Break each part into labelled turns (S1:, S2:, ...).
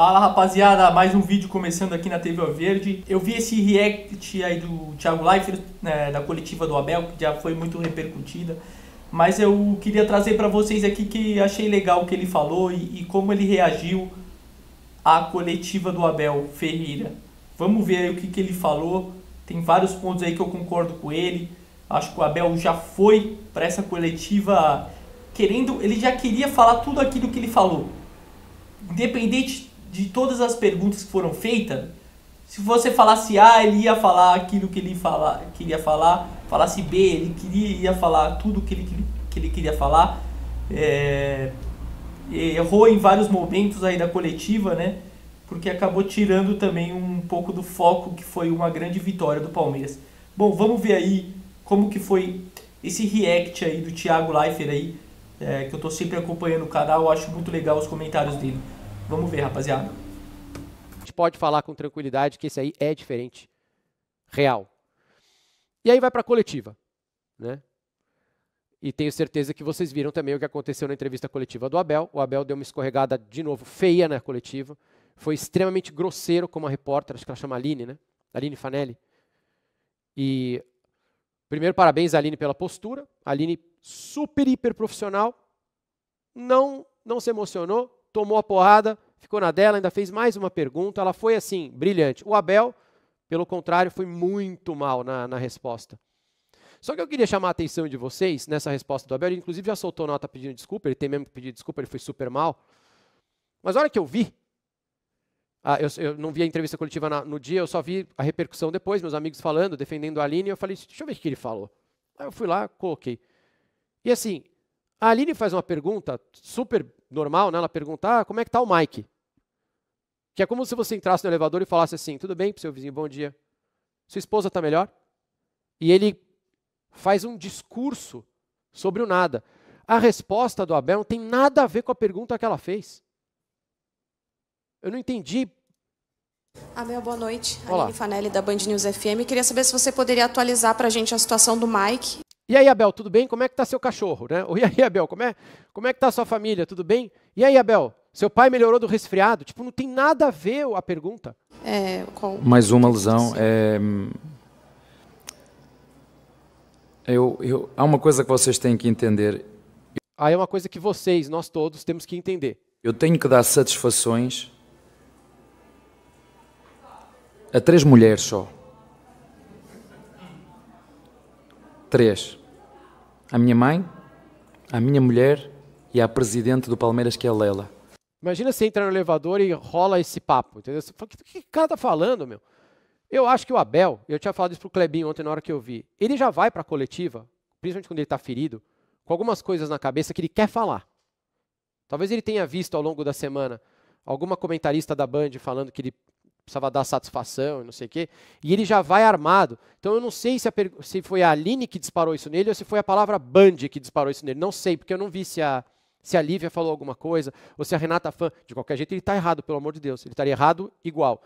S1: Fala rapaziada, mais um vídeo começando aqui na TV Verde. Eu vi esse react aí do Thiago Leifert, né, da coletiva do Abel, que já foi muito repercutida. Mas eu queria trazer para vocês aqui que achei legal o que ele falou e, e como ele reagiu à coletiva do Abel Ferreira. Vamos ver aí o que, que ele falou. Tem vários pontos aí que eu concordo com ele. Acho que o Abel já foi para essa coletiva querendo, ele já queria falar tudo aquilo que ele falou. Independente de todas as perguntas que foram feitas, se você falasse A, ele ia falar aquilo que ele fala, queria falar, falasse B, ele queria, ia falar tudo que ele, que ele queria falar. É, errou em vários momentos aí da coletiva, né? Porque acabou tirando também um pouco do foco que foi uma grande vitória do Palmeiras. Bom, vamos ver aí como que foi esse react aí do Thiago Leifert aí, é, que eu tô sempre acompanhando o canal, acho muito legal os comentários dele. Vamos ver, rapaziada. A gente pode falar com tranquilidade que esse aí é diferente.
S2: Real. E aí vai para a coletiva. Né? E tenho certeza que vocês viram também o que aconteceu na entrevista coletiva do Abel. O Abel deu uma escorregada de novo feia na coletiva. Foi extremamente grosseiro como a repórter, acho que ela chama Aline, né? Aline Fanelli. E primeiro parabéns Aline pela postura. Aline super hiper profissional. Não não se emocionou, tomou a porrada, ficou na dela, ainda fez mais uma pergunta. Ela foi assim, brilhante. O Abel, pelo contrário, foi muito mal na, na resposta. Só que eu queria chamar a atenção de vocês nessa resposta do Abel. Ele, inclusive, já soltou nota pedindo desculpa. Ele tem mesmo que pedir desculpa, ele foi super mal. Mas a hora que eu vi, ah, eu, eu, não vi a entrevista coletiva na, no dia, eu só vi a repercussão depois, meus amigos falando, defendendo a Aline. E eu falei, deixa eu ver o que ele falou. Aí eu fui lá, coloquei. E assim, a Aline faz uma pergunta super normal, né? Ela pergunta, ah, como é que tá o Mike? Que é como se você entrasse no elevador e falasse assim, tudo bem pro seu vizinho, bom dia. Sua esposa tá melhor? E ele faz um discurso sobre o nada. A resposta do Abel não tem nada a ver com a pergunta que ela fez. Eu não entendi Abel, boa noite. Olá. Aline Fanelli, da Band News FM. Queria saber se você poderia atualizar para a gente a situação do Mike e aí, Abel, tudo bem? Como é que está seu cachorro? Né? Ou e aí, Abel, como é, como é que está sua família? Tudo bem? E aí, Abel, seu pai melhorou do resfriado? Tipo, não tem nada a ver a pergunta. É,
S3: Mais uma lesão. É... Eu, eu... Há uma coisa que vocês têm que entender.
S2: Aí ah, é uma coisa que vocês, nós todos, temos que entender.
S3: Eu tenho que dar satisfações a três mulheres só. Três. A minha mãe, a minha mulher e a presidente do Palmeiras, que é a Lela.
S2: Imagina você entrar no elevador e rola esse papo, entendeu? Você fala, o que o cara tá falando, meu? Eu acho que o Abel, eu tinha falado isso pro Clebinho ontem na hora que eu vi, ele já vai pra coletiva, principalmente quando ele tá ferido, com algumas coisas na cabeça que ele quer falar. Talvez ele tenha visto ao longo da semana alguma comentarista da Band falando que ele precisava dar satisfação, não sei o quê. E ele já vai armado. Então eu não sei se, se, foi a Aline que disparou isso nele ou se foi a palavra Band que disparou isso nele. Não sei, porque eu não vi se a, se a Lívia falou alguma coisa ou se a Renata Fã. De qualquer jeito, ele está errado, pelo amor de Deus. Ele estaria errado igual.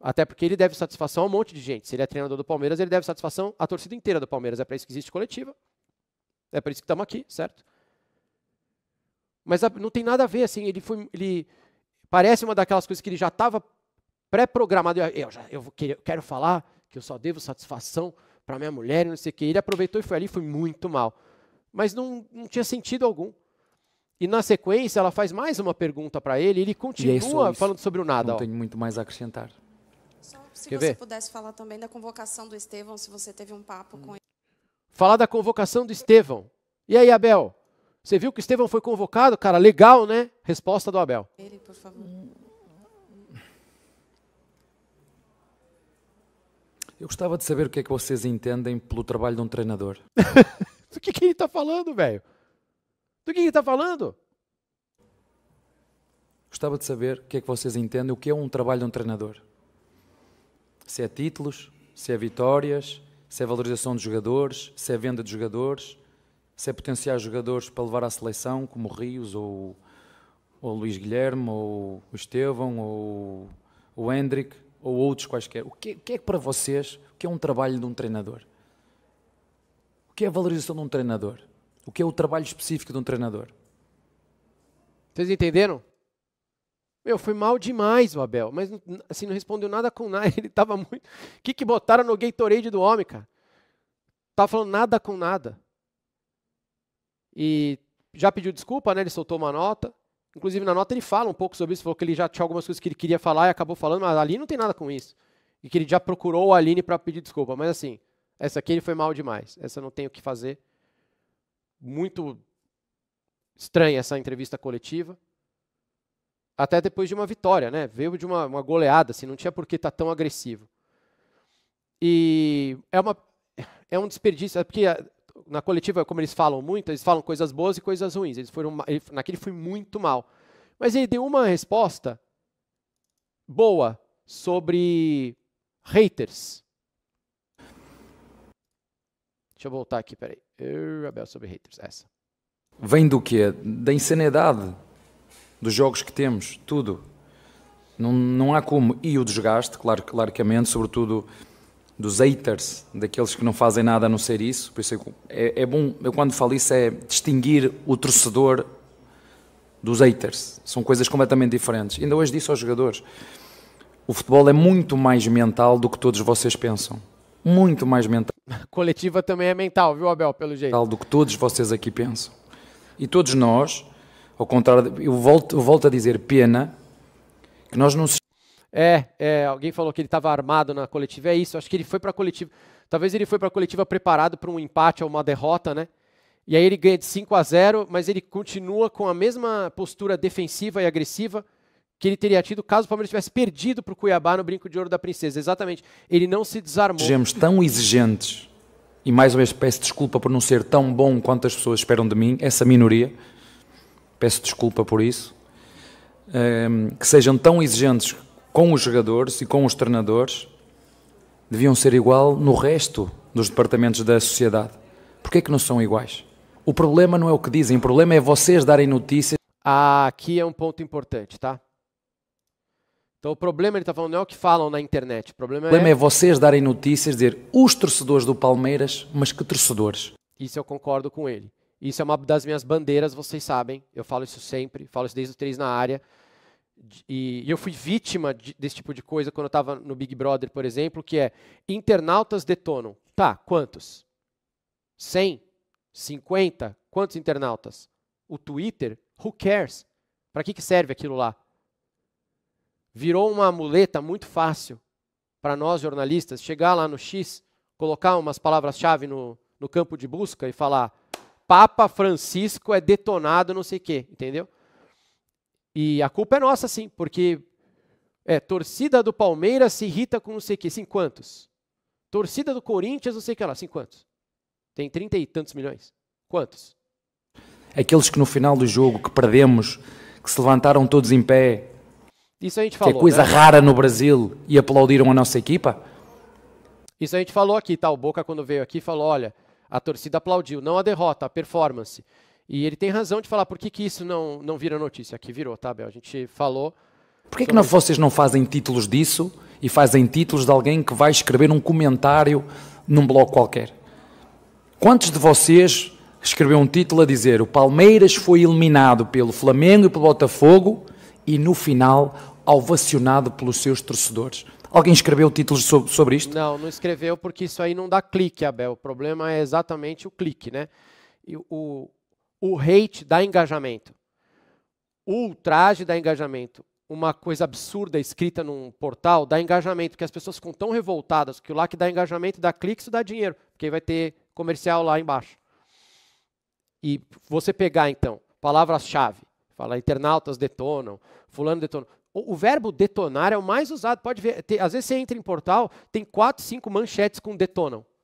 S2: Até porque ele deve satisfação a um monte de gente. Se ele é treinador do Palmeiras, ele deve satisfação à torcida inteira do Palmeiras. É para isso que existe coletiva. É para isso que estamos aqui, certo? Mas não tem nada a ver, assim. Ele foi. Ele, Parece uma daquelas coisas que ele já estava pré-programado. Eu, já, eu quero falar que eu só devo satisfação para minha mulher e não sei o que. Ele aproveitou e foi ali, foi muito mal. Mas não, não tinha sentido algum. E na sequência, ela faz mais uma pergunta para ele e ele continua e falando sobre o nada. Não ó. tenho muito mais a acrescentar. Só se Quer você ver?
S3: pudesse falar também da convocação do Estevão,
S2: se você teve um papo hum. com ele. Falar da convocação do Estevão. E aí, Abel? Você viu que o Estevão foi convocado? Cara, legal, né? Resposta do Abel. Ele, por favor. Hum.
S3: Eu gostava de saber o que é que vocês entendem pelo trabalho de um treinador. Do que, que ele está falando, velho?
S2: Do que, que ele está falando?
S3: Gostava de saber o que é que vocês entendem, o que é um trabalho de um treinador. Se é títulos, se é vitórias, se é valorização de jogadores, se é venda de jogadores, se é potenciar jogadores para levar à seleção, como Rios ou, o Luís Guilherme ou o Estevão ou o Hendrick ou outros quaisquer, o que, o que é para vocês o que é um trabalho de um treinador? O que é a valorização de um treinador? O que é o trabalho específico de um treinador? Vocês entenderam? Meu, foi mal
S2: demais o Abel, mas assim, não respondeu nada com nada, ele estava muito... O que que botaram no Gatorade do homem, cara? Tava tá falando nada com nada. E já pediu desculpa, né? Ele soltou uma nota. Inclusive, na nota ele fala um pouco sobre isso, falou que ele já tinha algumas coisas que ele queria falar e acabou falando, mas ali não tem nada com isso. E que ele já procurou a Aline para pedir desculpa. Mas assim, essa aqui ele foi mal demais. Essa não tem o que fazer. Muito estranha essa entrevista coletiva. Até depois de uma vitória, né? Veio de uma, uma goleada, assim, não tinha por que estar tá tão agressivo. E é, uma, é um desperdício, é porque na coletiva, como eles falam muito, eles falam coisas boas e coisas ruins. Eles foram, ele, naquele foi muito mal. Mas ele deu uma resposta boa sobre haters. Deixa eu voltar aqui, peraí. Eu, Abel, sobre haters, essa.
S3: Vem do quê? Da insanidade dos jogos que temos, tudo. Não, não há como. E o desgaste, claro, claramente, sobretudo dos haters, daqueles que não fazem nada a não ser isso. Por isso é, é, é, bom, eu quando falo isso é distinguir o torcedor dos haters. São coisas completamente diferentes. Ainda hoje disse aos jogadores: o futebol é muito mais mental do que todos vocês pensam. Muito mais mental.
S2: A coletiva também é mental, viu, Abel? Pelo jeito.
S3: Mental do que todos vocês aqui pensam. E todos nós, ao contrário, eu volto, eu volto a dizer: pena que nós não se
S2: é, é, alguém falou que ele estava armado na coletiva. É isso, acho que ele foi para a coletiva. Talvez ele foi para a coletiva preparado para um empate ou uma derrota, né? E aí ele ganha de 5 a 0, mas ele continua com a mesma postura defensiva e agressiva que ele teria tido caso o Palmeiras tivesse perdido para o Cuiabá no Brinco de Ouro da Princesa. Exatamente, ele não se desarmou. Sejamos tão
S3: exigentes, e mais uma vez peço desculpa por não ser tão bom quanto as pessoas esperam de mim, essa minoria, peço desculpa por isso, ehm, que sejam tão exigentes com os jogadores e com os treinadores deviam ser igual no resto dos departamentos da sociedade. Porquê é que não são iguais? O problema não é o que dizem, o problema é vocês darem notícias.
S2: Ah, aqui é um ponto importante, tá? Então o problema, ele está falando, não é o que falam na internet. O problema, o problema é... é...
S3: vocês darem notícias, dizer os torcedores do Palmeiras, mas que torcedores.
S2: Isso eu concordo com ele. Isso é uma das minhas bandeiras, vocês sabem. Eu falo isso sempre, falo isso desde os três na área e, eu fui vítima desse tipo de coisa quando eu estava no Big Brother, por exemplo, que é internautas detonam. Tá, quantos? 100? 50? Quantos internautas? O Twitter? Who cares? Para que, que serve aquilo lá? Virou uma muleta muito fácil para nós jornalistas chegar lá no X, colocar umas palavras-chave no, no campo de busca e falar Papa Francisco é detonado não sei o quê, entendeu? E a culpa é nossa, sim, porque é torcida do Palmeiras se irrita com não sei o que, sim, quantos? Torcida do Corinthians, não sei o que lá, sim, quantos? Tem trinta e tantos milhões. Quantos?
S3: Aqueles que no final do jogo que perdemos, que se levantaram todos em pé.
S2: Isso a gente falou. Que é coisa né? rara no
S3: Brasil e aplaudiram a nossa equipa.
S2: Isso a gente falou aqui, tá? O Boca, quando veio aqui, falou: olha, a torcida aplaudiu, não a derrota, a performance. E ele tem razão de falar por que, que isso não, não vira notícia. Aqui virou, tá, Bel? A gente falou.
S3: Por que, que não, vocês não fazem títulos disso e fazem títulos de alguém que vai escrever um comentário num blog qualquer? Quantos de vocês escreveu um título a dizer o Palmeiras foi eliminado pelo Flamengo e pelo Botafogo e no final ovacionado pelos seus torcedores? Alguém escreveu títulos sobre, sobre isto?
S2: Não, não escreveu porque isso aí não dá clique, Abel. O problema é exatamente o clique, né? E o, o hate dá engajamento. O ultraje dá engajamento. Uma coisa absurda escrita num portal dá engajamento, porque as pessoas ficam tão revoltadas que o lá que dá engajamento, dá clique, isso dá dinheiro, porque vai ter comercial lá embaixo. E você pegar, então, palavras-chave, fala internautas detonam, fulano detona. O, o, verbo detonar é o mais usado, pode ver, tem, às vezes você entra em portal, tem quatro, cinco manchetes com detonam.